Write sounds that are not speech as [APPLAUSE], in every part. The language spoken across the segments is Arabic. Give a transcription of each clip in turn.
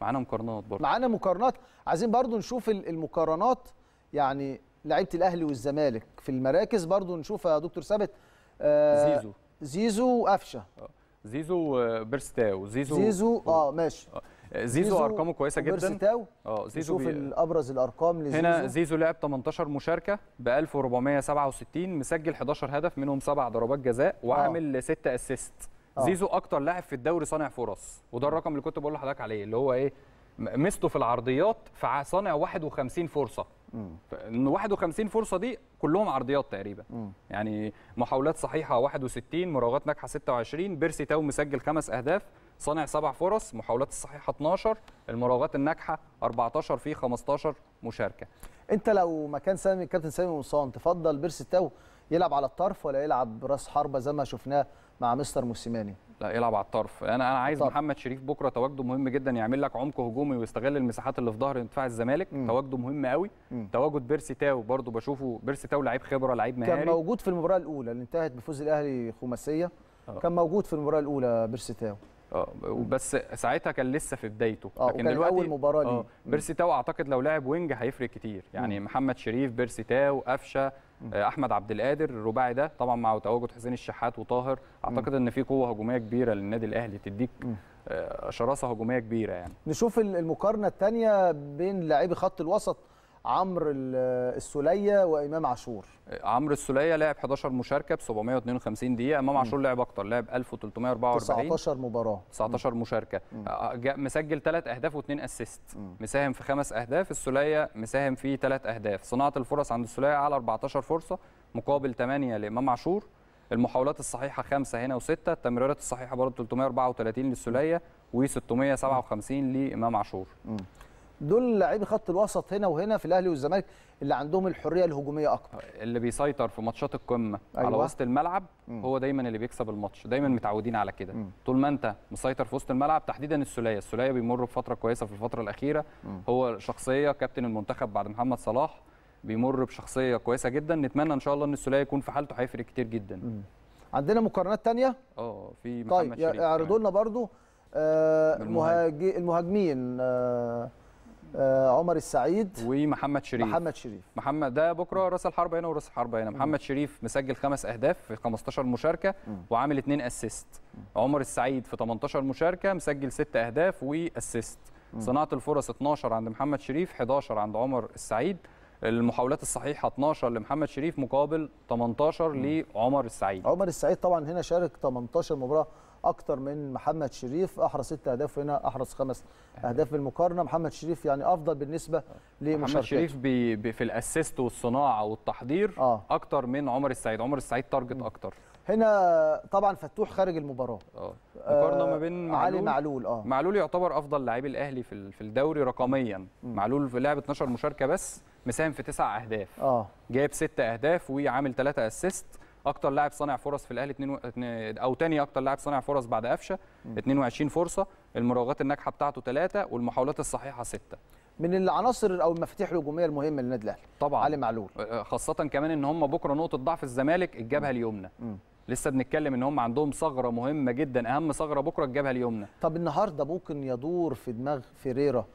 معانا مقارنات برضه معانا مقارنات عايزين برضه نشوف المقارنات يعني لعيبه الاهلي والزمالك في المراكز برضه نشوف يا دكتور ثابت آه زيزو زيزو وقفشه آه، زيزو بيرستاو زيزو زيزو اه ماشي آه، زيزو, زيزو ارقامه كويسه جدا بيرستاو اه زيزو شوف بي... ابرز الارقام لزيزو هنا زيزو لعب 18 مشاركه ب 1467 مسجل 11 هدف منهم سبع ضربات جزاء آه. وعامل 6 اسيست أوه. زيزو اكتر لاعب في الدوري صانع فرص وده الرقم اللي كنت بقول لحضرتك عليه اللي هو ايه مسته في العرضيات فصانع 51 فرصه ان 51 فرصه دي كلهم عرضيات تقريبا مم. يعني محاولات صحيحه 61 مراوغات ناجحه 26 بيرسي تاو مسجل خمس اهداف صانع سبع فرص محاولات الصحيحه 12 المراوغات الناجحه 14 في 15 مشاركه انت لو مكان سامي كابتن سامي مصان تفضل بيرسي تاو يلعب على الطرف ولا يلعب راس حربه زي ما شفناه مع مستر موسيماني لا يلعب على الطرف انا انا عايز طرف. محمد شريف بكره تواجده مهم جدا يعمل لك عمق هجومي ويستغل المساحات اللي في ظهر دفاع الزمالك تواجده مهم قوي تواجد بيرسي تاو برده بشوفه بيرسي تاو لعيب خبره لعيب مهاري كان موجود في المباراه الاولى اللي انتهت بفوز الاهلي خماسيه آه. كان موجود في المباراه الاولى بيرسي تاو اه بس ساعتها كان لسه في بدايته آه لكن دلوقتي اول مباراه آه، ليه بيرسي تاو اعتقد لو لعب وينج هيفرق كتير يعني مم. محمد شريف بيرسي تاو قفشه آه، احمد عبد القادر الرباعي ده طبعا مع تواجد حسين الشحات وطاهر اعتقد ان في قوه هجوميه كبيره للنادي الاهلي تديك آه، شراسه هجوميه كبيره يعني نشوف المقارنه الثانيه بين لاعبي خط الوسط عمرو السوليه وامام عاشور عمرو السوليه لعب 11 مشاركه ب 752 دقيقه امام عاشور لعب اكتر لعب 1344 19 مباراه 19 مم. مشاركه مم. آه، آه، مسجل 3 اهداف و2 اسيست مساهم في 5 اهداف السوليه مساهم في 3 اهداف صناعه الفرص عند السوليه على 14 فرصه مقابل 8 لامام عاشور المحاولات الصحيحه 5 هنا و6 التمريرات الصحيحه برضه 334 للسوليه و 657 لامام عاشور دول لاعبي خط الوسط هنا وهنا في الاهلي والزمالك اللي عندهم الحريه الهجوميه اكتر اللي بيسيطر في ماتشات القمه أيوة. على وسط الملعب م. هو دايما اللي بيكسب الماتش دايما متعودين على كده طول ما انت مسيطر في وسط الملعب تحديدا السوليه السوليه بيمر بفتره كويسه في الفتره الاخيره م. هو شخصيه كابتن المنتخب بعد محمد صلاح بيمر بشخصيه كويسه جدا نتمنى ان شاء الله ان السوليه يكون في حالته هيفرق كتير جدا م. عندنا مقارنات ثانيه اه في طيب، محمد طيب يعرضوا لنا برضو آه المهاجمين آه آه، عمر السعيد ومحمد شريف محمد شريف محمد ده بكره راس الحربه هنا وراس الحربه هنا محمد شريف مسجل خمس اهداف في 15 مشاركه وعامل اثنين اسيست عمر السعيد في 18 مشاركه مسجل ست اهداف واسيست صناعه الفرص 12 عند محمد شريف 11 عند عمر السعيد المحاولات الصحيحه 12 لمحمد شريف مقابل 18 لعمر السعيد عمر السعيد طبعا هنا شارك 18 مباراه اكتر من محمد شريف احرز ست اهداف هنا احرز خمس اهداف بالمقارنه محمد شريف يعني افضل بالنسبه لمشاركته محمد شريف بي بي في الاسيست والصناعه والتحضير آه. اكتر من عمر السعيد عمر السعيد تارجت اكتر هنا طبعا فتوح خارج المباراه اه مقارنه ما بين آه، معلول علي معلول اه معلول يعتبر افضل لاعب الاهلي في في الدوري رقميا م. معلول في لعب 12 مشاركه بس مساهم في تسع اهداف اه جايب ست اهداف وعامل ثلاثه اسيست اكتر لاعب صانع فرص في الاهلي اتنين و... او ثاني اكتر لاعب صانع فرص بعد قفشه 22 فرصه المراوغات الناجحه بتاعته ثلاثه والمحاولات الصحيحه سته من العناصر او المفاتيح الهجوميه المهمه للنادي الاهلي طبعا علي معلول خاصه كمان ان هم بكره نقطه ضعف الزمالك الجبهه اليمنى لسه بنتكلم ان هم عندهم ثغره مهمه جدا اهم ثغره بكره الجبهه اليمنى طب النهارده ممكن يدور في دماغ فيريرا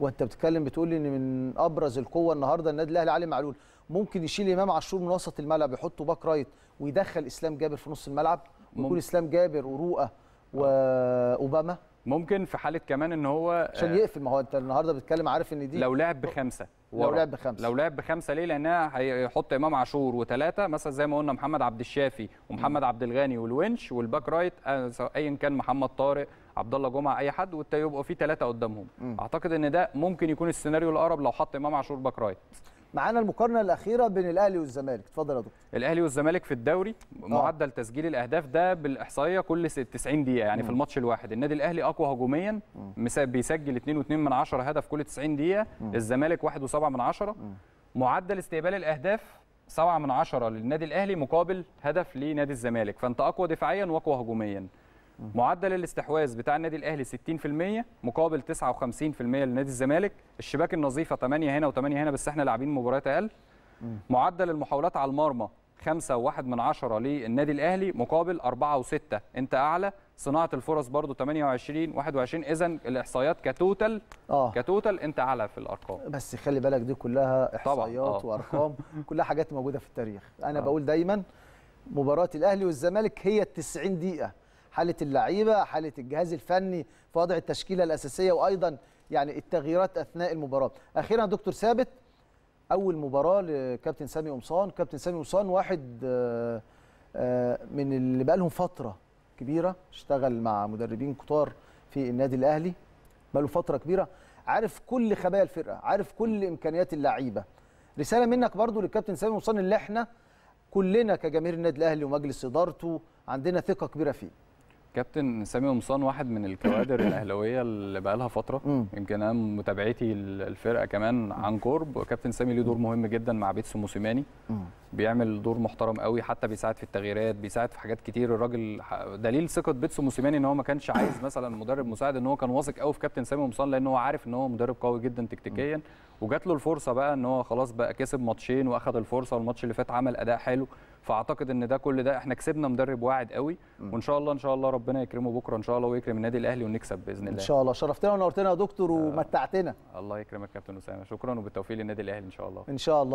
وانت بتتكلم بتقول لي ان من ابرز القوه النهارده النادي الاهلي علي معلول ممكن يشيل امام عاشور من وسط الملعب يحطه باك رايت ويدخل اسلام جابر في نص الملعب ويكون اسلام جابر وروقه واوباما آه. ممكن في حاله كمان ان هو عشان آه، يقفل ما هو انت النهارده بتتكلم عارف ان دي لو لعب بخمسه لو لعب بخمسه لو لعب بخمسه ليه لانها هيحط امام عاشور وثلاثه مثلا زي ما قلنا محمد عبد الشافي ومحمد عبد الغني والونش والباك رايت آه، ايا كان محمد طارق عبد الله جمعه اي حد ويبقوا في ثلاثه قدامهم م. اعتقد ان ده ممكن يكون السيناريو الاقرب لو حط امام عاشور باك رايت معانا المقارنه الاخيره بين الاهلي والزمالك اتفضل يا دكتور الاهلي والزمالك في الدوري آه. معدل تسجيل الاهداف ده بالاحصائيه كل 90 دقيقه يعني م. في الماتش الواحد النادي الاهلي اقوى هجوميا بيسجل 2.2 من 10 هدف كل 90 دقيقه الزمالك 1.7 من 10 معدل استقبال الاهداف 7 من 10 للنادي الاهلي مقابل هدف لنادي الزمالك فانت اقوى دفاعيا واقوى هجوميا معدل الاستحواذ بتاع النادي الاهلي 60% مقابل 59% لنادي الزمالك الشباك النظيفه 8 هنا و8 هنا بس احنا لاعبين مباريات اقل معدل المحاولات على المرمى 5.1 من 10 للنادي الاهلي مقابل 4 و6 انت اعلى صناعه الفرص برضو 28 21 اذا الاحصائيات كتوتال آه. كتوتال انت اعلى في الارقام بس خلي بالك دي كلها احصائيات طبعًا. آه. وارقام كلها حاجات موجوده في التاريخ انا آه. بقول دايما مباراه الاهلي والزمالك هي ال 90 دقيقه حاله اللعيبه حاله الجهاز الفني في وضع التشكيله الاساسيه وايضا يعني التغييرات اثناء المباراه اخيرا دكتور ثابت اول مباراه لكابتن سامي قمصان كابتن سامي قمصان واحد آه، آه، من اللي بقى لهم فتره كبيره اشتغل مع مدربين كتار في النادي الاهلي بقى له فتره كبيره عارف كل خبايا الفرقه عارف كل امكانيات اللعيبه رساله منك برضو للكابتن سامي قمصان اللي احنا كلنا كجماهير النادي الاهلي ومجلس ادارته عندنا ثقه كبيره فيه كابتن سامي قمصان واحد من الكوادر [COUGHS] الاهلاويه اللي بقى لها فتره يمكن انا متابعتي الفرقه كمان عن قرب كابتن سامي ليه دور مهم جدا مع بيتسو موسيماني بيعمل دور محترم قوي حتى بيساعد في التغييرات بيساعد في حاجات كتير الراجل دليل ثقه بيتسو موسيماني ان هو ما كانش عايز [COUGHS] مثلا مدرب مساعد ان هو كان واثق قوي في كابتن سامي قمصان لان هو عارف ان هو مدرب قوي جدا تكتيكيا وجات له الفرصه بقى ان هو خلاص بقى كسب ماتشين واخد الفرصه والماتش اللي فات عمل اداء حلو فاعتقد ان ده كل ده احنا كسبنا مدرب واعد قوي وان شاء الله ان شاء الله ربنا يكرمه بكره ان شاء الله ويكرم النادي الاهلي ونكسب باذن الله ان شاء الله شرفتنا ونورتنا يا دكتور آه. ومتعتنا الله يكرمك كابتن اسامه شكرا وبالتوفيق للنادي الاهلي ان شاء الله ان شاء الله